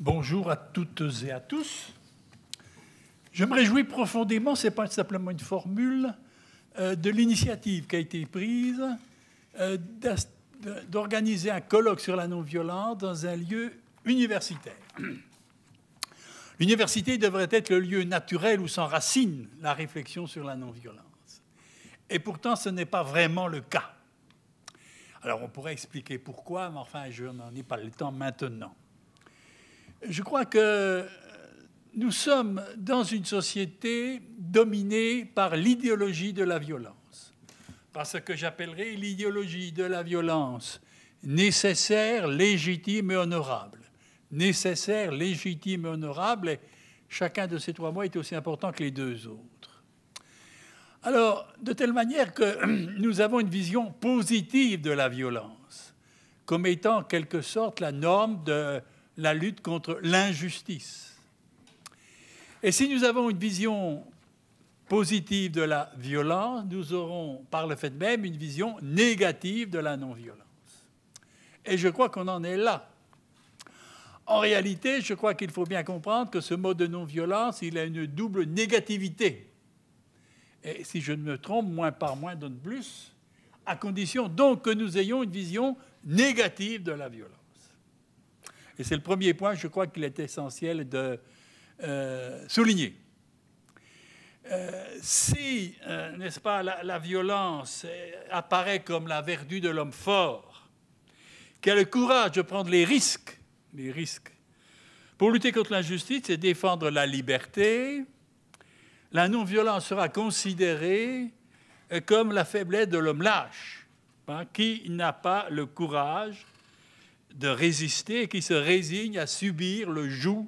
Bonjour à toutes et à tous. Je me réjouis profondément, c'est pas simplement une formule, euh, de l'initiative qui a été prise euh, d'organiser un colloque sur la non-violence dans un lieu universitaire. L'université devrait être le lieu naturel où s'enracine la réflexion sur la non-violence. Et pourtant, ce n'est pas vraiment le cas. Alors, on pourrait expliquer pourquoi, mais enfin, je n'en ai pas le temps maintenant. Je crois que euh, nous sommes dans une société dominée par l'idéologie de la violence, par ce que j'appellerai l'idéologie de la violence nécessaire, légitime et honorable. Nécessaire, légitime et honorable, et chacun de ces trois mots est aussi important que les deux autres. Alors, de telle manière que nous avons une vision positive de la violence, comme étant en quelque sorte la norme de la lutte contre l'injustice. Et si nous avons une vision positive de la violence, nous aurons par le fait même une vision négative de la non-violence. Et je crois qu'on en est là. En réalité, je crois qu'il faut bien comprendre que ce mot de non-violence, il a une double négativité. Et si je ne me trompe, moins par moins donne plus, à condition donc que nous ayons une vision négative de la violence. Et c'est le premier point, je crois qu'il est essentiel de euh, souligner. Euh, si, euh, n'est-ce pas, la, violence apparaît comme la vertu de l'homme fort, qui a le courage de prendre les risques, les risques, pour lutter contre l'injustice et défendre la liberté, la non-violence sera considérée comme la faiblesse de l'homme lâche, hein, qui n'a pas le courage de résister et qui se résigne à subir le joug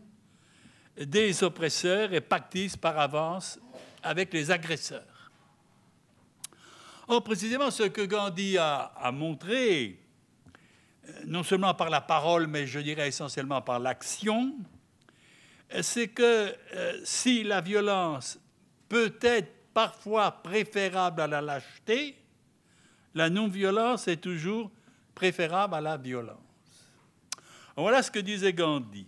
des oppresseurs et pactise par avance avec les agresseurs. Or, précisément, ce que Gandhi a, montré, euh, non seulement par la parole, mais je dirais essentiellement par l'action, euh, c'est que euh, si la violence peut être parfois préférable à la lâcheté, la non-violence est toujours préférable à la violence. Voilà ce que disait Gandhi.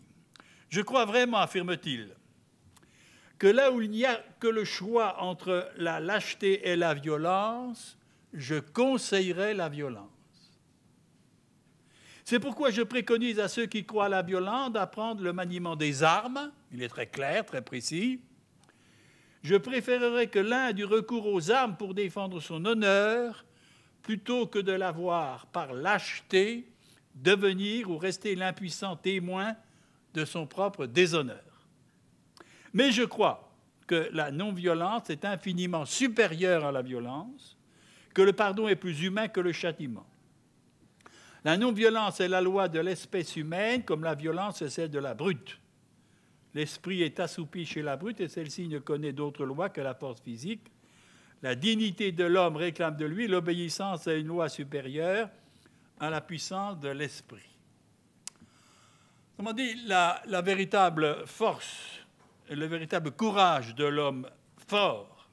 Je crois vraiment, affirme-t-il, que là où il n'y a que le choix entre la lâcheté et la violence, je conseillerais la violence. C'est pourquoi je préconise à ceux qui croient à la violence d'apprendre le maniement des armes, il est très clair, très précis. Je préférerais que l'un ait du recours aux armes pour défendre son honneur plutôt que de l'avoir par lâcheté devenir ou rester l'impuissant témoin de son propre déshonneur. Mais je crois que la non-violence est infiniment supérieure à la violence, que le pardon est plus humain que le châtiment. La non-violence est la loi de l'espèce humaine comme la violence est celle de la brute. L'esprit est assoupi chez la brute et celle-ci ne connaît d'autre loi que la force physique. La dignité de l'homme réclame de lui l'obéissance à une loi supérieure à la puissance de l'esprit. Comment dit, la, véritable force, le véritable courage de l'homme fort,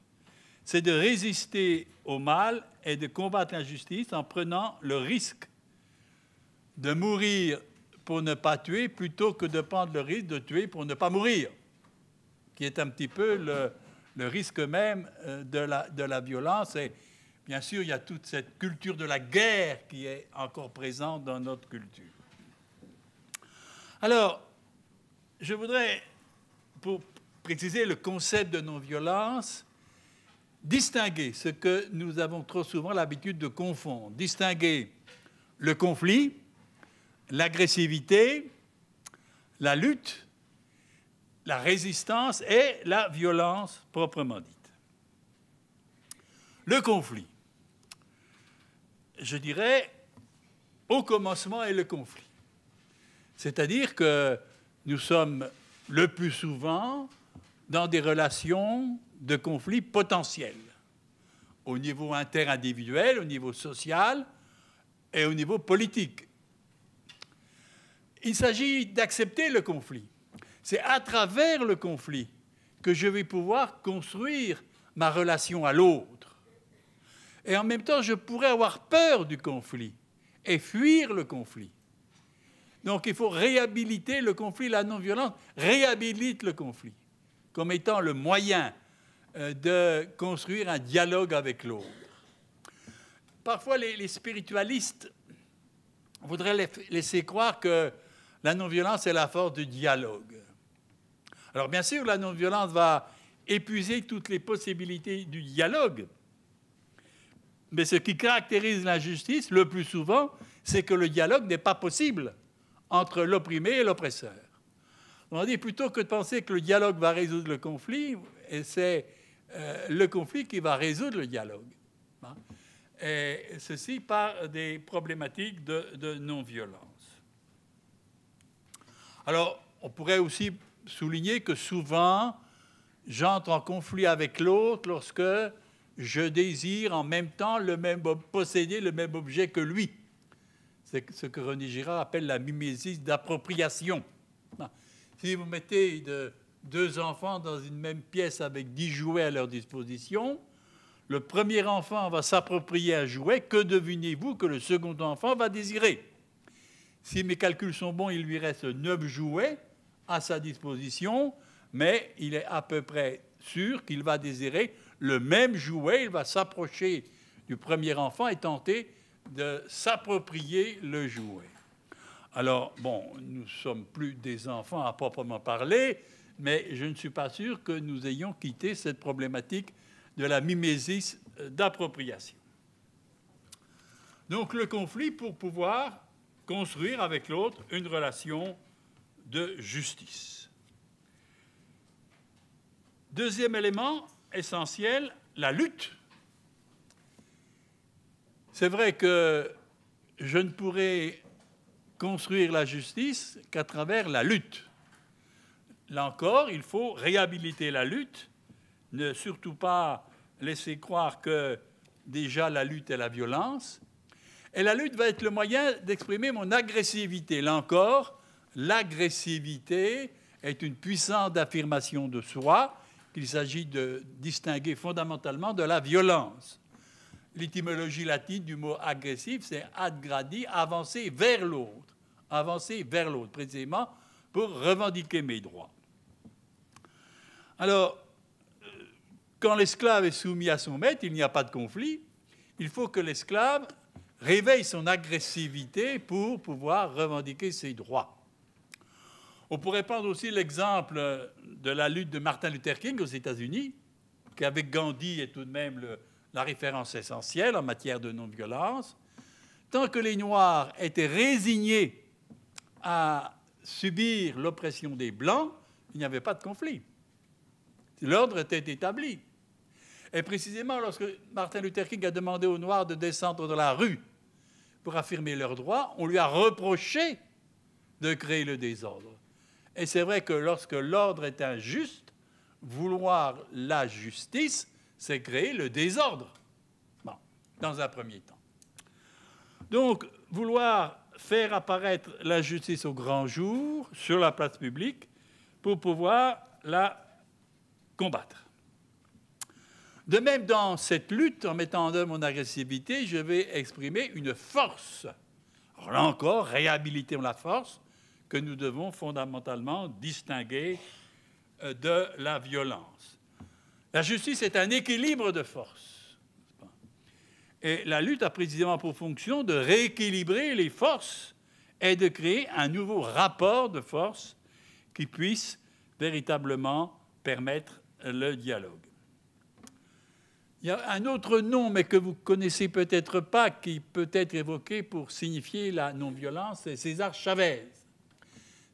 c'est de résister au mal et de combattre l'injustice en prenant le risque de mourir pour ne pas tuer plutôt que de prendre le risque de tuer pour ne pas mourir, qui est un petit peu le, le risque même euh, de la, de la violence et, Bien sûr, il y a toute cette culture de la guerre qui est encore présente dans notre culture. Alors, je voudrais, pour préciser le concept de non-violence, distinguer ce que nous avons trop souvent l'habitude de confondre, distinguer le conflit, l'agressivité, la lutte, la résistance et la violence proprement dite. Le conflit je dirais, au commencement est le conflit. C'est-à-dire que nous sommes le plus souvent dans des relations de conflit potentiels, au niveau interindividuel, au niveau social et au niveau politique. Il s'agit d'accepter le conflit. C'est à travers le conflit que je vais pouvoir construire ma relation à l'autre. Et en même temps, je pourrais avoir peur du conflit et fuir le conflit. Donc il faut réhabiliter le conflit, la non-violence réhabilite le conflit comme étant le moyen euh, de construire un dialogue avec l'autre. Parfois, les, spiritualistes voudraient laisser croire que la non-violence est la force du dialogue. Alors bien sûr, la non-violence va épuiser toutes les possibilités du dialogue, mais ce qui caractérise l'injustice, le plus souvent, c'est que le dialogue n'est pas possible entre l'opprimé et l'oppresseur. On dit plutôt que de penser que le dialogue va résoudre le conflit, et c'est euh, le conflit qui va résoudre le dialogue. Hein, et ceci par des problématiques de non-violence. Alors, on pourrait aussi souligner que souvent, j'entre en conflit avec l'autre lorsque je désire en même temps le même posséder le même objet que lui. C'est ce que René Girard appelle la mimésis d'appropriation. Ah. Si vous mettez deux enfants dans une même pièce avec dix jouets à leur disposition, le premier enfant va s'approprier un jouet, que devinez-vous que le second enfant va désirer Si mes calculs sont bons, il lui reste neuf jouets à sa disposition, mais il est à peu près sûr qu'il va désirer le même jouet, il va s'approcher du premier enfant et tenter de s'approprier le jouet. Alors, bon, nous ne sommes plus des enfants à proprement parler, mais je ne suis pas sûr que nous ayons quitté cette problématique de la mimésis d'appropriation. Donc le conflit pour pouvoir construire avec l'autre une relation de justice. Deuxième élément, essentielle la lutte. C'est vrai que je ne pourrai construire la justice qu'à travers la lutte. Là encore, il faut réhabiliter la lutte, ne surtout pas laisser croire que déjà la lutte est la violence. Et la lutte va être le moyen d'exprimer mon agressivité. Là encore, l'agressivité est une puissante affirmation de soi il s'agit de distinguer fondamentalement de la violence. L'étymologie latine du mot agressif, c'est ad gradi, avancer vers l'autre, avancer vers l'autre, précisément pour revendiquer mes droits. Alors, euh, quand l'esclave est soumis à son maître, il n'y a pas de conflit. Il faut que l'esclave réveille son agressivité pour pouvoir revendiquer ses droits. On pourrait prendre aussi l'exemple euh, de la lutte de Martin Luther King aux États-Unis, qui avec Gandhi est tout de même la référence essentielle en matière de non-violence. Tant que les Noirs étaient résignés à subir l'oppression des Blancs, il n'y avait pas de conflit. L'ordre était établi. Et précisément, lorsque Martin Luther King a demandé aux Noirs de descendre dans la rue pour affirmer leurs droits, on lui a reproché de créer le désordre. Et c'est vrai que lorsque l'ordre est injuste, vouloir la justice, c'est créer le désordre, dans un premier temps. Donc, vouloir faire apparaître la justice au grand jour, sur la place publique, pour pouvoir la combattre. De même, dans cette lutte, en mettant en œuvre mon agressivité, je vais exprimer une force. Alors là encore, réhabiliter la force que nous devons fondamentalement distinguer euh, de la violence. La justice est un équilibre de forces. Et la lutte a précisément pour fonction de rééquilibrer les forces et de créer un nouveau rapport de force qui puisse véritablement permettre le dialogue. Il y a un autre nom, mais que vous ne connaissez peut-être pas, qui peut être évoqué pour signifier la non-violence, c'est César Chavez.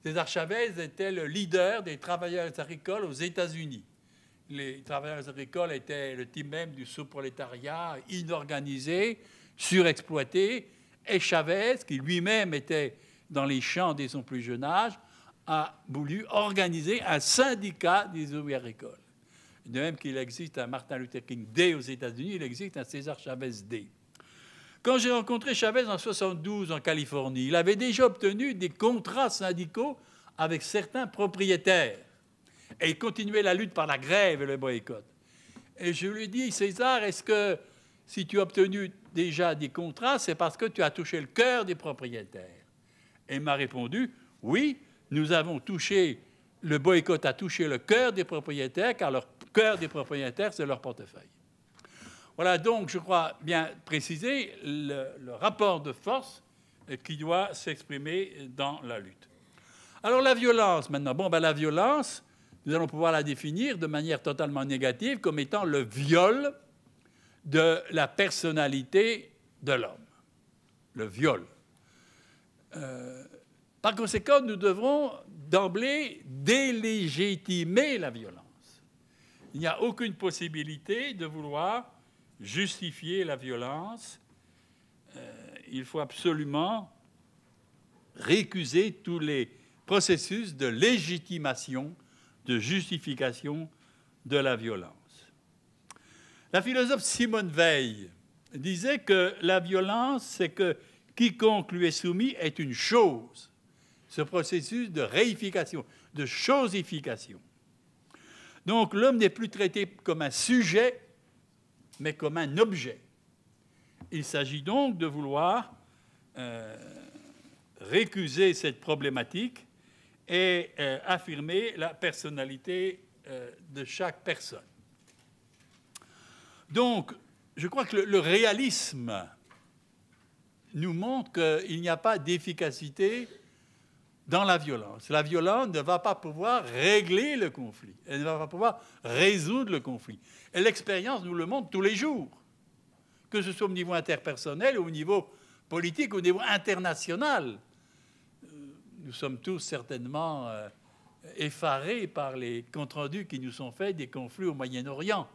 César Chavez était le leader des travailleurs agricoles aux États-Unis. Les travailleurs agricoles étaient le type même du sous-prolétariat, inorganisé, surexploité. Et Chavez, qui lui-même était dans les champs dès son plus jeune âge, a voulu organiser un syndicat des ouvriers agricoles. De même qu'il existe un Martin Luther King D aux États-Unis, il existe un César Chavez D. Quand j'ai rencontré Chavez en 72 en Californie, il avait déjà obtenu des contrats syndicaux avec certains propriétaires. Et il continuait la lutte par la grève et le boycott. Et je lui ai dit, César, est-ce que si tu as obtenu déjà des contrats, c'est parce que tu as touché le cœur des propriétaires Et il m'a répondu, oui, nous avons touché, le boycott a touché le cœur des propriétaires, car le cœur des propriétaires, c'est leur portefeuille. Voilà donc, je crois bien préciser le, rapport de force euh, qui doit s'exprimer dans la lutte. Alors la violence maintenant. Bon, ben, la violence, nous allons pouvoir la définir de manière totalement négative comme étant le viol de la personnalité de l'homme. Le viol. Euh, par conséquent, nous devrons d'emblée délégitimer la violence. Il n'y a aucune possibilité de vouloir justifier la violence, euh, il faut absolument récuser tous les processus de légitimation, de justification de la violence. La philosophe Simone Veil disait que la violence, c'est que quiconque lui est soumis est une chose. Ce processus de réification, de chosification. Donc l'homme n'est plus traité comme un sujet, mais comme un objet. Il s'agit donc de vouloir euh, récuser cette problématique et euh, affirmer la personnalité euh, de chaque personne. Donc, je crois que le, le réalisme nous montre qu'il n'y a pas d'efficacité dans la violence. La violence ne va pas pouvoir régler le conflit. Elle ne va pas pouvoir résoudre le conflit. Et l'expérience nous le montre tous les jours, que ce soit au niveau interpersonnel au niveau politique, au niveau international. Euh, nous sommes tous certainement euh, effarés par les comptes rendus qui nous sont faits des conflits au Moyen-Orient.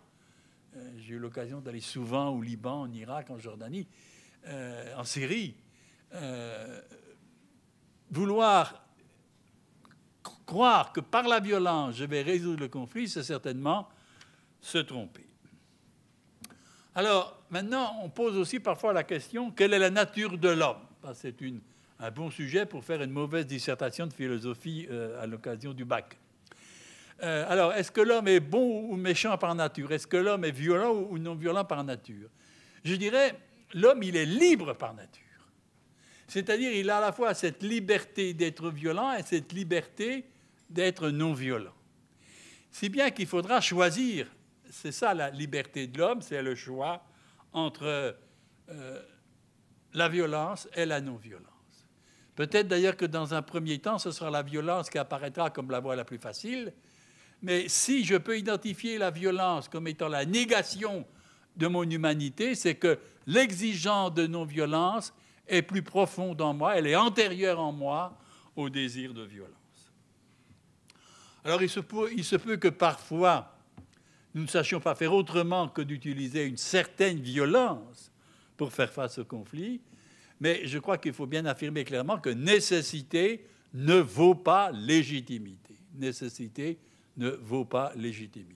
Euh, j'ai eu l'occasion d'aller souvent au Liban, en Irak, en Jordanie, en Syrie vouloir croire que par la violence je vais résoudre le conflit, c'est certainement se tromper. Alors, maintenant, on pose aussi parfois la question quelle est la nature de l'homme C'est un bon sujet pour faire une mauvaise dissertation de philosophie euh, à l'occasion du bac. Euh, alors, est-ce que l'homme est bon ou méchant par nature Est-ce que l'homme est violent ou non violent par nature Je dirais, l'homme, il est libre par nature. C'est-à-dire, il a à la fois cette liberté d'être violent et cette liberté d'être non violent. Si bien qu'il faudra choisir, c'est ça la liberté de l'homme, c'est le choix entre euh, la violence et la non-violence. Peut-être d'ailleurs que dans un premier temps, ce sera la violence qui apparaîtra comme la voie la plus facile, mais si je peux identifier la violence comme étant la négation de mon humanité, c'est que l'exigeant de non-violence est plus profonde en moi, elle est antérieure en moi au désir de violence. Alors il se peut, il se peut que parfois nous ne sachions pas faire autrement que d'utiliser une certaine violence pour faire face au conflit, mais je crois qu'il faut bien affirmer clairement que nécessité ne vaut pas légitimité. Nécessité ne vaut pas légitimité.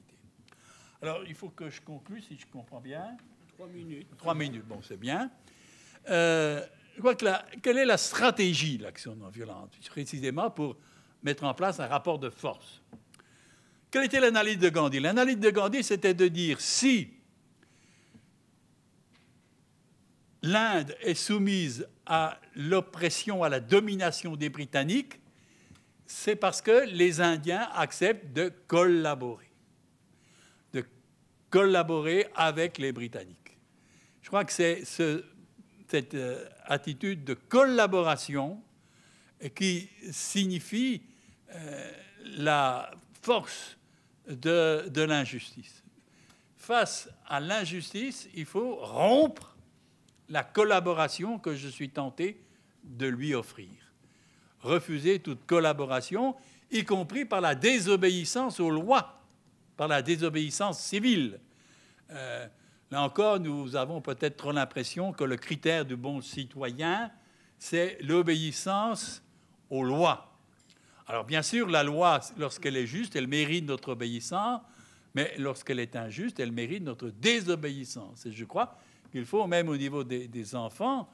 Alors, il faut que je conclue, si je comprends bien. Trois minutes. Trois minutes, bon, c'est bien. Euh, crois que quelle est la stratégie de l'action non violente, précisément pour mettre en place un rapport de force Quelle était l'analyse de Gandhi L'analyse de Gandhi, c'était de dire si l'Inde est soumise à l'oppression, à la domination des Britanniques, c'est parce que les Indiens acceptent de collaborer, de collaborer avec les Britanniques. Je crois que c'est ce cette euh, attitude de collaboration qui signifie euh, la force de, de l'injustice. Face à l'injustice, il faut rompre la collaboration que je suis tenté de lui offrir. Refuser toute collaboration, y compris par la désobéissance aux lois, par la désobéissance civile. Euh, Là encore, nous avons peut-être trop l'impression que le critère du bon citoyen, c'est l'obéissance aux lois. Alors bien sûr, la loi, lorsqu'elle est juste, elle mérite notre obéissance, mais lorsqu'elle est injuste, elle mérite notre désobéissance. Et je crois qu'il faut, même au niveau des, enfants,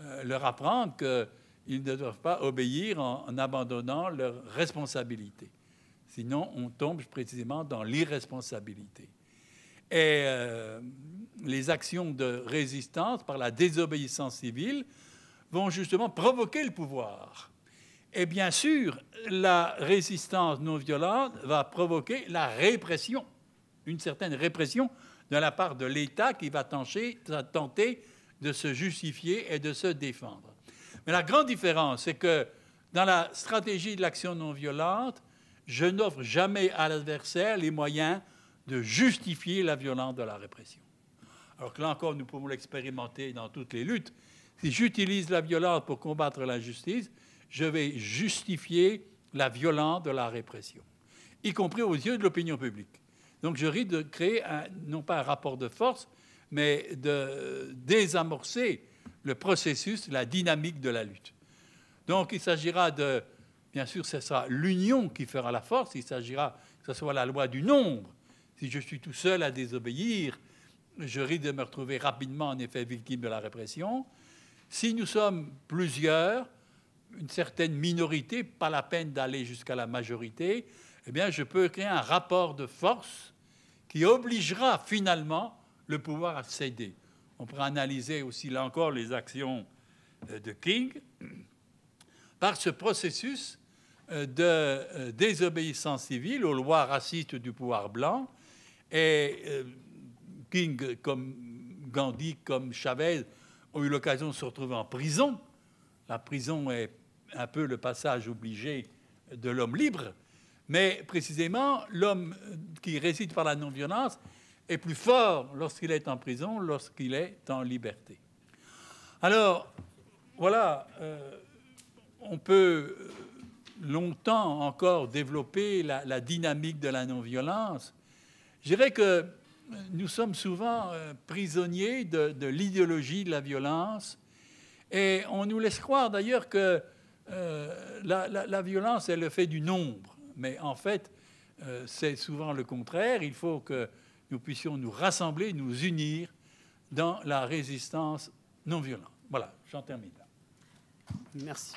euh, leur apprendre qu'ils ne doivent pas obéir en, en abandonnant leurs responsabilités. Sinon, on tombe précisément dans l'irresponsabilité et euh, les actions de résistance par la désobéissance civile vont justement provoquer le pouvoir. Et bien sûr, la résistance non violente va provoquer la répression, une certaine répression de la part de l'État qui va tenter, tenter de se justifier et de se défendre. Mais la grande différence, c'est que dans la stratégie de l'action non violente, je n'offre jamais à l'adversaire les moyens de justifier la violence de la répression. Alors que là encore, nous pouvons l'expérimenter dans toutes les luttes. Si j'utilise la violence pour combattre l'injustice, je vais justifier la violence de la répression, y compris aux yeux de l'opinion publique. Donc je risque de créer, un, non pas un rapport de force, mais de désamorcer le processus, la dynamique de la lutte. Donc il s'agira de, bien sûr, ce sera l'union qui fera la force, il s'agira que ce soit la loi du nombre si je suis tout seul à désobéir, je risque de me retrouver rapidement, en effet, victime de la répression. Si nous sommes plusieurs, une certaine minorité, pas la peine d'aller jusqu'à la majorité, eh bien, je peux créer un rapport de force qui obligera finalement le pouvoir à céder. On pourra analyser aussi, là encore, les actions euh, de King. Par ce processus euh, de euh, désobéissance civile aux lois racistes du pouvoir blanc, et euh, King, comme Gandhi, comme Chavez, ont eu l'occasion de se retrouver en prison. La prison est un peu le passage obligé de l'homme libre, mais précisément, l'homme qui réside par la non-violence est plus fort lorsqu'il est en prison, lorsqu'il est en liberté. Alors, voilà, euh, on peut euh, longtemps encore développer la, la dynamique de la non-violence, je dirais que nous sommes souvent euh, prisonniers de, l'idéologie de la violence et on nous laisse croire d'ailleurs que euh, la, violence est le fait du nombre. Mais en fait, euh, c'est souvent le contraire. Il faut que nous puissions nous rassembler, nous unir dans la résistance non violente. Voilà, j'en termine là. Merci.